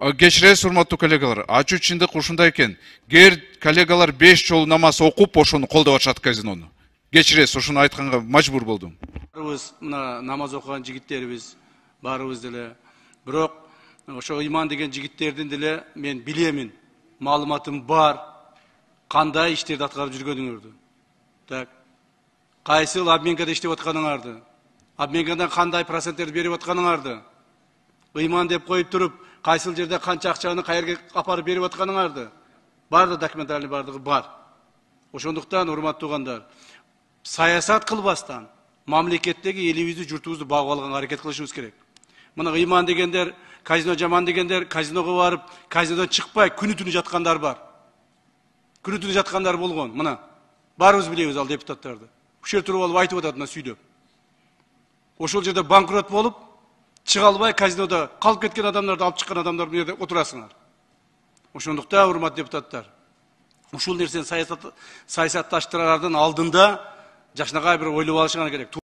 Э, кечиресиз урматтуу коллегалар ачуу чындык ушундай экен кээ коллегалар беш жолу намаз окуп ошону колдоп атышат казинону кечиресиз ушуну айтканга мажбур болдум баарыбыз мына намаз окуган жигиттерибиз баарыбыз деле бирок ошо ыйман деген жигиттердин деле мен билемин маалыматым бар кандай иштерди аткарып жүргөнүңөрдү так кайсыл обменкада иштеп атканыңарды обменкадан кандай проценттерди берип атканыңарды ыйман деп коюп туруп қайсыл жерде қанша ақшаны қайерге апарып беріп жатқаныңарды барды документальный барлығы бар ошондуктан урматтуу туугандар саясат кылбастан мамлекеттеги элибизди журтубузду багып алганга аракет кылышыбыз керек мына ыйман дегендер казино жаман дегендер казиного барып казинодон чыкпай күнү түнү жаткандар бар күнү түнү жаткандар болгон мына баарыбыз билебиз ал депутаттарды ушул жер туруп алып айтып атат мына сүйдөп ошол жерде банкрот болуп шыға албай казинода қалып кеткен адамдарды алып шыққан адамдар мына жерде отырасыңар ошондуктан урматтуу депутаттар ушул нерсени саясатташтырардын алдында жакшынакай бир ойлоп алышыңар керек